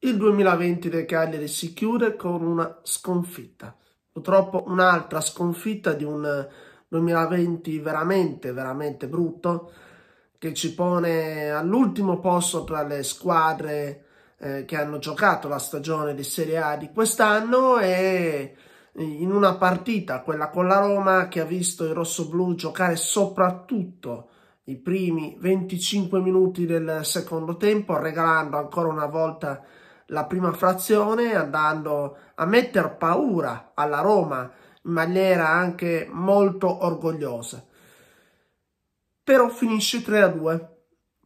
Il 2020 del Cagliari si chiude con una sconfitta, purtroppo un'altra sconfitta di un 2020 veramente, veramente brutto, che ci pone all'ultimo posto tra le squadre eh, che hanno giocato la stagione di Serie A di quest'anno e eh, in una partita, quella con la Roma, che ha visto il rossoblù giocare soprattutto i primi 25 minuti del secondo tempo, regalando ancora una volta la prima frazione andando a mettere paura alla Roma in maniera anche molto orgogliosa. Però finisce 3 a 2.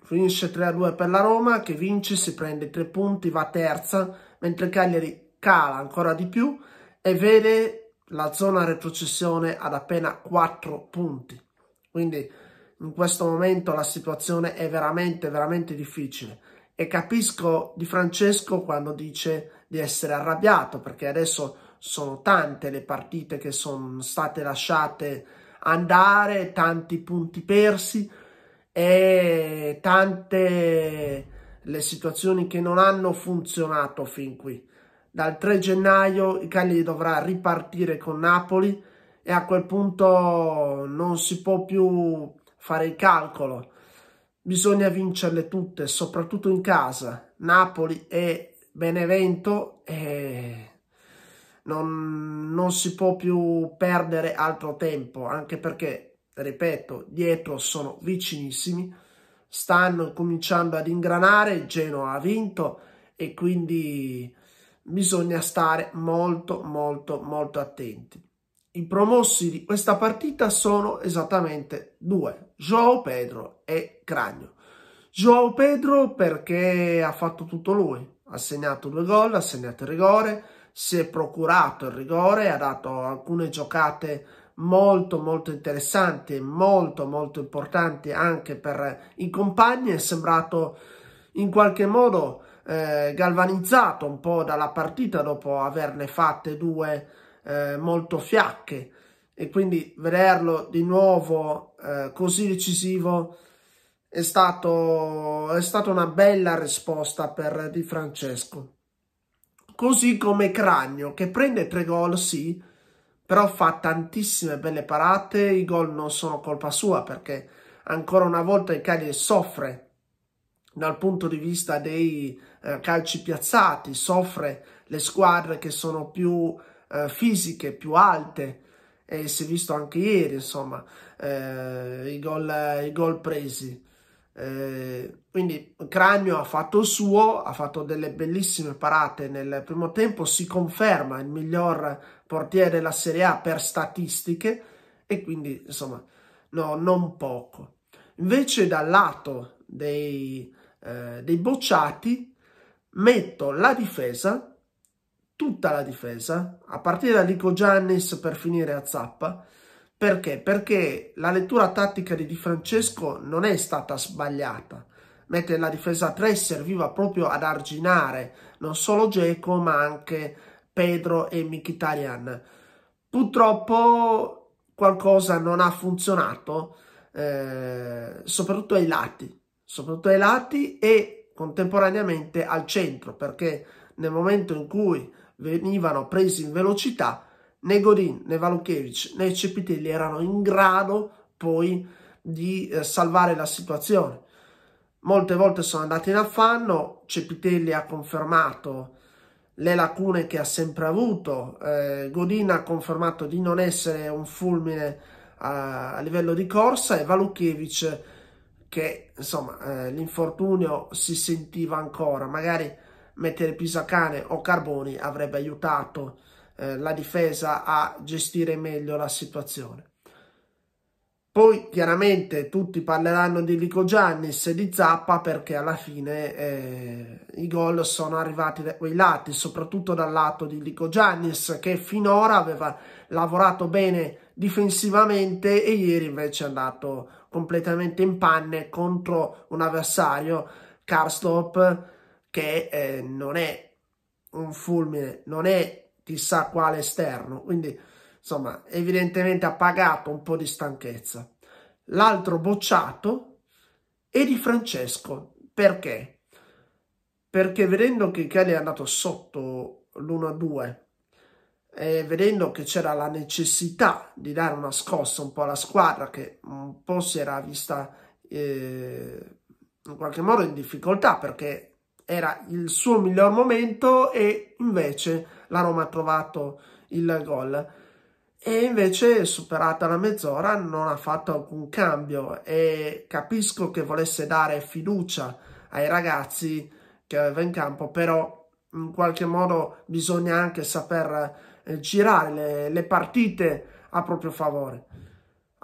Finisce 3 a 2 per la Roma che vince, si prende tre punti, va terza, mentre Cagliari cala ancora di più e vede la zona retrocessione ad appena 4 punti. Quindi in questo momento la situazione è veramente, veramente difficile e capisco di Francesco quando dice di essere arrabbiato, perché adesso sono tante le partite che sono state lasciate andare, tanti punti persi e tante le situazioni che non hanno funzionato fin qui. Dal 3 gennaio il Cagliari dovrà ripartire con Napoli e a quel punto non si può più fare il calcolo bisogna vincerle tutte, soprattutto in casa. Napoli e Benevento e eh, non, non si può più perdere altro tempo, anche perché, ripeto, dietro sono vicinissimi, stanno cominciando ad ingranare, Genoa ha vinto e quindi bisogna stare molto molto molto attenti. I promossi di questa partita sono esattamente due, Joao Pedro e Cragno. Joao Pedro perché ha fatto tutto lui, ha segnato due gol, ha segnato il rigore, si è procurato il rigore, ha dato alcune giocate molto molto interessanti, molto molto importanti anche per i compagni, è sembrato in qualche modo eh, galvanizzato un po' dalla partita dopo averne fatte due eh, molto fiacche e quindi vederlo di nuovo eh, così decisivo è, stato, è stata una bella risposta per Di Francesco. Così come Cragno che prende tre gol, sì, però fa tantissime belle parate, i gol non sono colpa sua perché ancora una volta il Cagliari soffre dal punto di vista dei eh, calci piazzati, soffre le squadre che sono più eh, fisiche, più alte, e si è visto anche ieri, insomma, eh, i, gol, i, gol, presi. Eh, quindi Cragno ha fatto il suo, ha fatto delle bellissime parate nel primo tempo, si conferma il miglior portiere della Serie A per statistiche e quindi insomma no, non poco. Invece dal lato dei, eh, dei bocciati metto la difesa tutta la difesa, a partire da Nico Giannis per finire a Zappa. Perché? Perché la lettura tattica di Di Francesco non è stata sbagliata. Mentre la difesa 3 serviva proprio ad arginare non solo Geco ma anche Pedro e Mkhitaryan. Purtroppo qualcosa non ha funzionato, eh, soprattutto ai lati, soprattutto ai lati e contemporaneamente al centro, perché nel momento in cui venivano presi in velocità, né Godin né Valukevic né Cepitelli erano in grado poi di eh, salvare la situazione. Molte volte sono andati in affanno, Cepitelli ha confermato le lacune che ha sempre avuto, eh, Godin ha confermato di non essere un fulmine a, a livello di corsa e Valukevic che insomma eh, l'infortunio si sentiva ancora, magari mettere Pisacane o Carboni avrebbe aiutato eh, la difesa a gestire meglio la situazione. Poi chiaramente tutti parleranno di Lico Giannis e di Zappa perché alla fine eh, i gol sono arrivati da quei lati, soprattutto dal lato di Lico Giannis che finora aveva lavorato bene difensivamente e ieri invece è andato completamente in panne contro un avversario, Karstop, che eh, non è un fulmine, non è chissà quale esterno, quindi insomma evidentemente ha pagato un po' di stanchezza. L'altro bocciato è di Francesco, perché? Perché vedendo che Kelly è andato sotto l'1-2 e vedendo che c'era la necessità di dare una scossa un po' alla squadra che un po' si era vista eh, in qualche modo in difficoltà perché era il suo miglior momento e invece la Roma ha trovato il gol e invece superata la mezz'ora non ha fatto alcun cambio e capisco che volesse dare fiducia ai ragazzi che aveva in campo però in qualche modo bisogna anche saper eh, girare le, le partite a proprio favore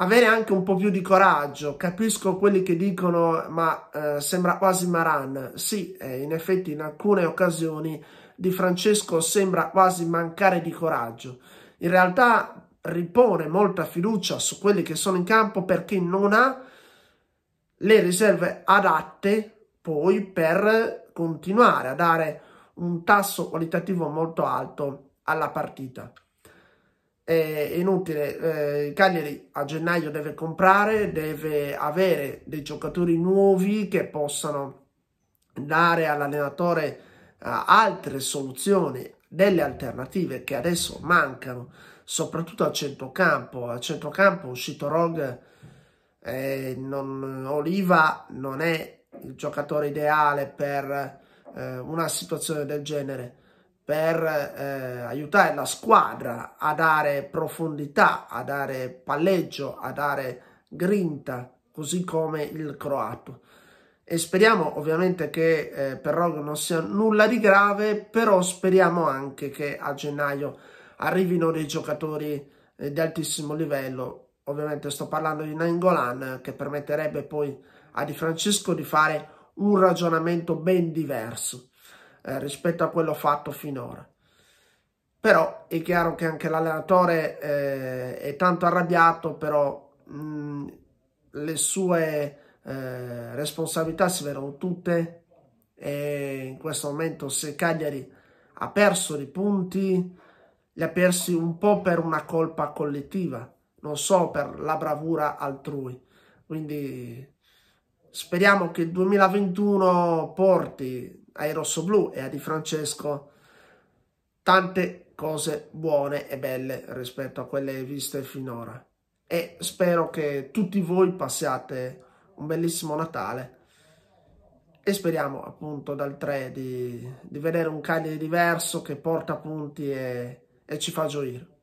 avere anche un po' più di coraggio. Capisco quelli che dicono, ma eh, sembra quasi Maran. Sì, eh, in effetti in alcune occasioni di Francesco sembra quasi mancare di coraggio. In realtà ripone molta fiducia su quelli che sono in campo perché non ha le riserve adatte poi per continuare a dare un tasso qualitativo molto alto alla partita è inutile, eh, Cagliari a gennaio deve comprare, deve avere dei giocatori nuovi che possano dare all'allenatore eh, altre soluzioni, delle alternative che adesso mancano, soprattutto a centrocampo. A centrocampo Shitorog eh, non, Oliva non è il giocatore ideale per eh, una situazione del genere per eh, aiutare la squadra a dare profondità, a dare palleggio, a dare grinta, così come il croato. E speriamo ovviamente che eh, per Rogo non sia nulla di grave, però speriamo anche che a gennaio arrivino dei giocatori eh, di altissimo livello. Ovviamente sto parlando di Nangolan, che permetterebbe poi a Di Francesco di fare un ragionamento ben diverso eh, rispetto a quello fatto finora. Però è chiaro che anche l'allenatore eh, è tanto arrabbiato, però mh, mm, le sue eh, responsabilità si vedono tutte e in questo momento se Cagliari ha perso dei punti, li ha persi un po' per una colpa collettiva, non so per la bravura altrui. Quindi speriamo che il 2021 porti ai rossoblù e a Di Francesco tante cose buone e belle rispetto a quelle viste finora. E spero che tutti voi passiate un bellissimo Natale e speriamo appunto dal 3 di, di vedere un Cagliari diverso che porta punti e, e ci fa gioire.